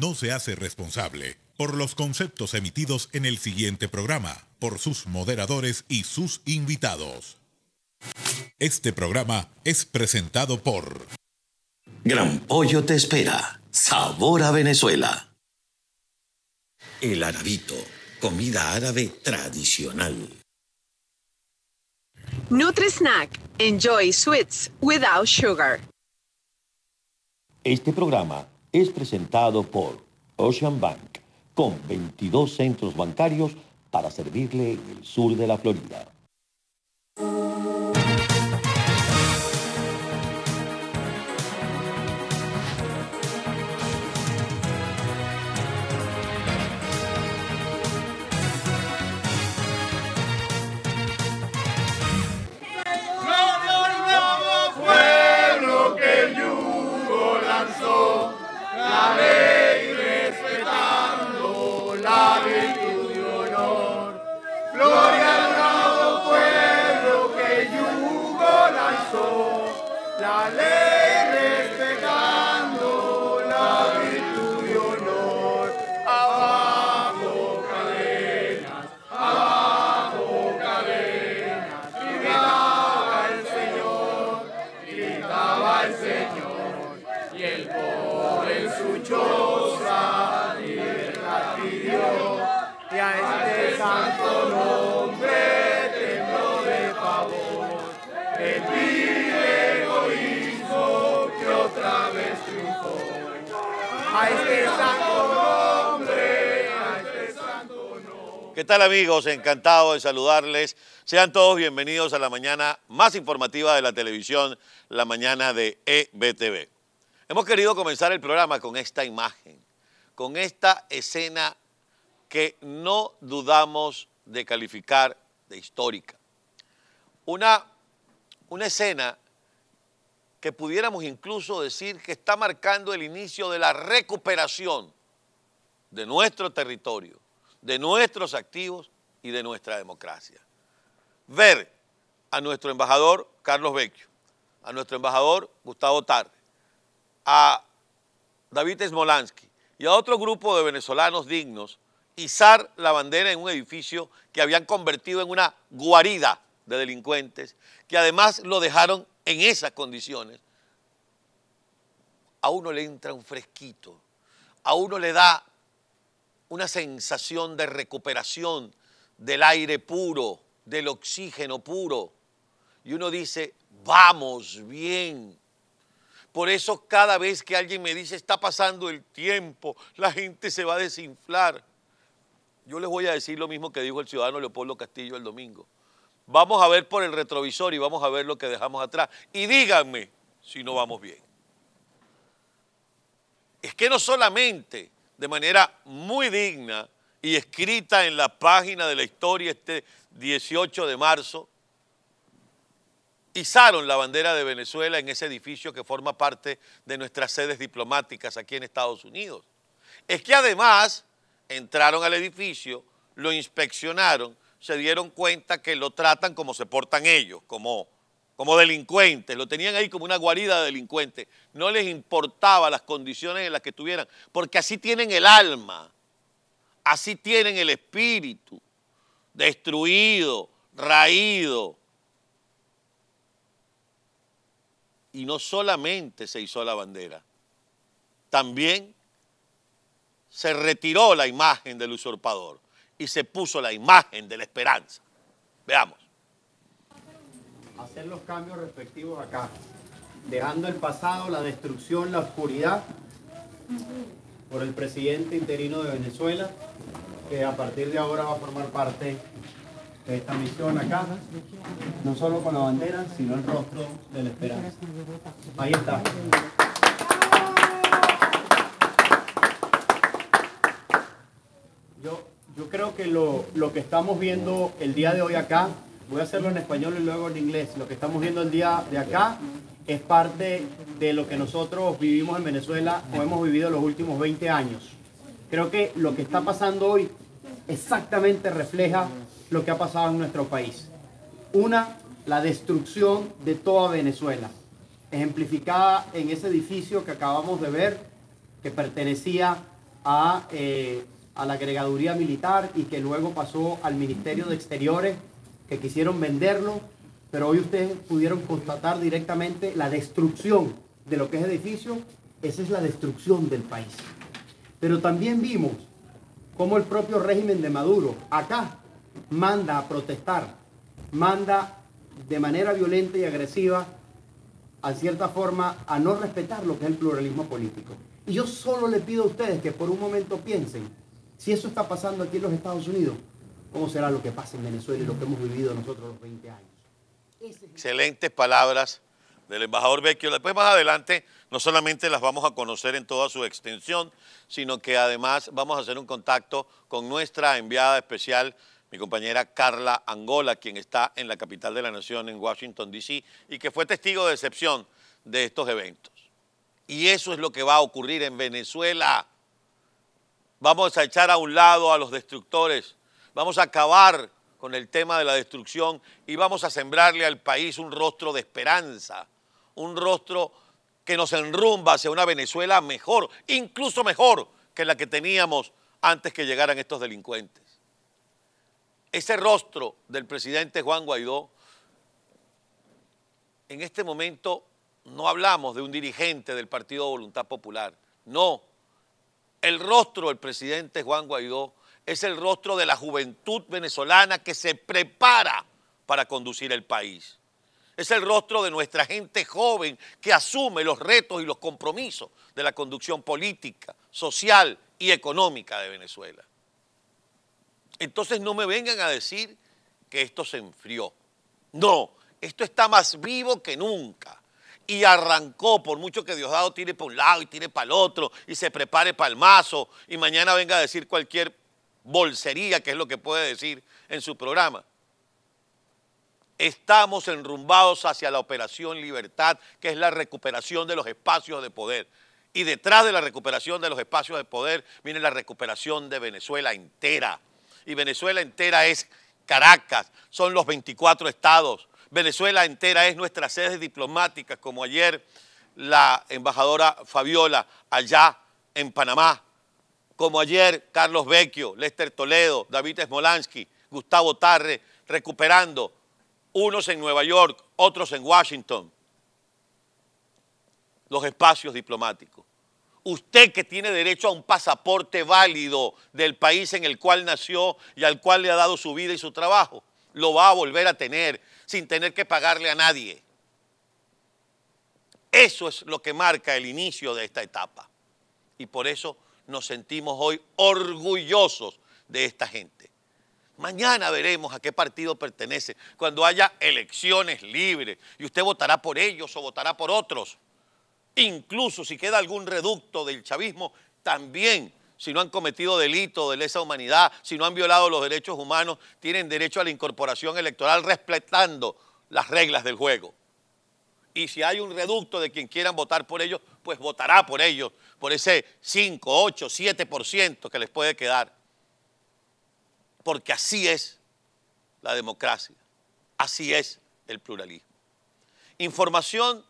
no se hace responsable por los conceptos emitidos en el siguiente programa, por sus moderadores y sus invitados. Este programa es presentado por Gran Pollo te espera. Sabor a Venezuela. El arabito, comida árabe tradicional. Snack, Enjoy sweets without sugar. Este programa es presentado por Ocean Bank, con 22 centros bancarios para servirle en el sur de la Florida. Este este ¿Qué tal amigos? Encantado de saludarles. Sean todos bienvenidos a la mañana más informativa de la televisión, la mañana de EBTV. Hemos querido comenzar el programa con esta imagen, con esta escena que no dudamos de calificar de histórica. Una, una escena que pudiéramos incluso decir que está marcando el inicio de la recuperación de nuestro territorio, de nuestros activos y de nuestra democracia. Ver a nuestro embajador Carlos Vecchio, a nuestro embajador Gustavo Tarde, a David Smolansky y a otro grupo de venezolanos dignos izar la bandera en un edificio que habían convertido en una guarida de delincuentes, que además lo dejaron en esas condiciones, a uno le entra un fresquito, a uno le da una sensación de recuperación del aire puro, del oxígeno puro. Y uno dice, vamos bien. Por eso cada vez que alguien me dice, está pasando el tiempo, la gente se va a desinflar. Yo les voy a decir lo mismo que dijo el ciudadano Leopoldo Castillo el domingo. Vamos a ver por el retrovisor y vamos a ver lo que dejamos atrás. Y díganme si no vamos bien. Es que no solamente de manera muy digna y escrita en la página de la historia este 18 de marzo, izaron la bandera de Venezuela en ese edificio que forma parte de nuestras sedes diplomáticas aquí en Estados Unidos. Es que además entraron al edificio, lo inspeccionaron, se dieron cuenta que lo tratan como se portan ellos, como, como delincuentes, lo tenían ahí como una guarida de delincuentes. No les importaba las condiciones en las que estuvieran, porque así tienen el alma, así tienen el espíritu, destruido, raído. Y no solamente se hizo la bandera, también se retiró la imagen del usurpador y se puso la imagen de la esperanza. Veamos. Hacer los cambios respectivos acá, dejando el pasado, la destrucción, la oscuridad por el presidente interino de Venezuela, que a partir de ahora va a formar parte de esta misión acá, no solo con la bandera, sino el rostro de la esperanza. Ahí está. Yo creo que lo, que estamos viendo el día de hoy acá, voy a hacerlo en español y luego en inglés, lo que estamos viendo el día de acá es parte de lo que nosotros vivimos en Venezuela o hemos vivido los últimos 20 años. Creo que lo que está pasando hoy exactamente refleja lo que ha pasado en nuestro país. Una, la destrucción de toda Venezuela, ejemplificada en ese edificio que acabamos de ver, que pertenecía a eh, a la agregaduría militar y que luego pasó al Ministerio de Exteriores, que quisieron venderlo, pero hoy ustedes pudieron constatar directamente la destrucción de lo que es edificio, esa es la destrucción del país. Pero también vimos cómo el propio régimen de Maduro acá manda a protestar, manda de manera violenta y agresiva, a cierta forma, a no respetar lo que es el pluralismo político. Y yo solo le pido a ustedes que por un momento piensen si eso está pasando aquí en los Estados Unidos, ¿cómo será lo que pasa en Venezuela y lo que hemos vivido nosotros los 20 años? Excelentes palabras del embajador Vecchio. Después más adelante no solamente las vamos a conocer en toda su extensión, sino que además vamos a hacer un contacto con nuestra enviada especial, mi compañera Carla Angola, quien está en la capital de la nación, en Washington, D.C., y que fue testigo de excepción de estos eventos. Y eso es lo que va a ocurrir en Venezuela. Vamos a echar a un lado a los destructores. Vamos a acabar con el tema de la destrucción y vamos a sembrarle al país un rostro de esperanza, un rostro que nos enrumba hacia una Venezuela mejor, incluso mejor que la que teníamos antes que llegaran estos delincuentes. Ese rostro del presidente Juan Guaidó, en este momento no hablamos de un dirigente del Partido Voluntad Popular, no, el rostro del presidente Juan Guaidó es el rostro de la juventud venezolana que se prepara para conducir el país. Es el rostro de nuestra gente joven que asume los retos y los compromisos de la conducción política, social y económica de Venezuela. Entonces no me vengan a decir que esto se enfrió. No, esto está más vivo que nunca y arrancó, por mucho que Diosdado tire para un lado y tire para el otro y se prepare para el mazo y mañana venga a decir cualquier bolsería, que es lo que puede decir en su programa. Estamos enrumbados hacia la operación libertad, que es la recuperación de los espacios de poder. Y detrás de la recuperación de los espacios de poder viene la recuperación de Venezuela entera. Y Venezuela entera es Caracas, son los 24 estados, Venezuela entera es nuestra sede diplomática, como ayer la embajadora Fabiola allá en Panamá, como ayer Carlos Vecchio, Lester Toledo, David Smolansky, Gustavo Tarre, recuperando, unos en Nueva York, otros en Washington, los espacios diplomáticos. Usted que tiene derecho a un pasaporte válido del país en el cual nació y al cual le ha dado su vida y su trabajo lo va a volver a tener sin tener que pagarle a nadie. Eso es lo que marca el inicio de esta etapa. Y por eso nos sentimos hoy orgullosos de esta gente. Mañana veremos a qué partido pertenece, cuando haya elecciones libres y usted votará por ellos o votará por otros. Incluso si queda algún reducto del chavismo, también si no han cometido delito de lesa humanidad, si no han violado los derechos humanos, tienen derecho a la incorporación electoral respetando las reglas del juego. Y si hay un reducto de quien quieran votar por ellos, pues votará por ellos, por ese 5, 8, 7% que les puede quedar. Porque así es la democracia, así es el pluralismo. Información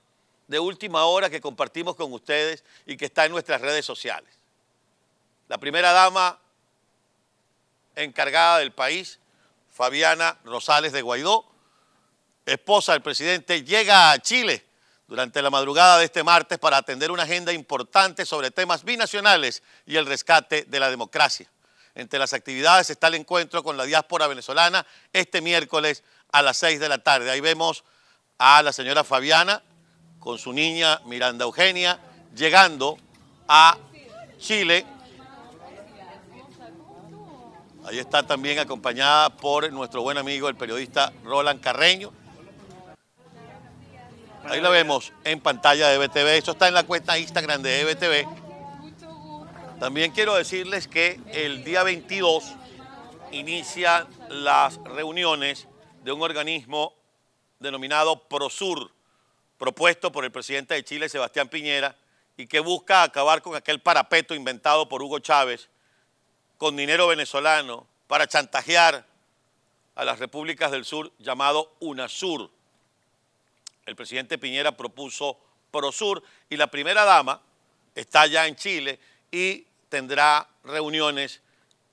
de última hora que compartimos con ustedes y que está en nuestras redes sociales la primera dama encargada del país, Fabiana Rosales de Guaidó, esposa del presidente, llega a Chile durante la madrugada de este martes para atender una agenda importante sobre temas binacionales y el rescate de la democracia. Entre las actividades está el encuentro con la diáspora venezolana este miércoles a las 6 de la tarde. Ahí vemos a la señora Fabiana con su niña Miranda Eugenia llegando a Chile Ahí está también acompañada por nuestro buen amigo, el periodista Roland Carreño. Ahí la vemos en pantalla de EBTV. Eso está en la cuenta Instagram de EBTV. También quiero decirles que el día 22 inicia las reuniones de un organismo denominado PROSUR, propuesto por el presidente de Chile, Sebastián Piñera, y que busca acabar con aquel parapeto inventado por Hugo Chávez con dinero venezolano para chantajear a las repúblicas del sur llamado UNASUR. El presidente Piñera propuso PROSUR y la primera dama está ya en Chile y tendrá reuniones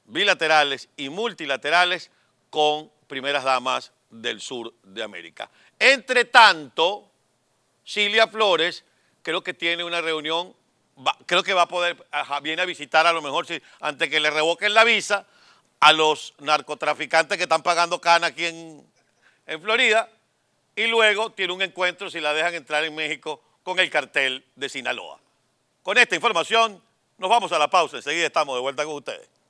bilaterales y multilaterales con primeras damas del sur de América. Entre tanto, Cilia Flores creo que tiene una reunión creo que va a poder, viene a visitar a lo mejor, si, antes que le revoquen la visa, a los narcotraficantes que están pagando cana aquí en, en Florida, y luego tiene un encuentro, si la dejan entrar en México, con el cartel de Sinaloa. Con esta información, nos vamos a la pausa. Enseguida estamos de vuelta con ustedes.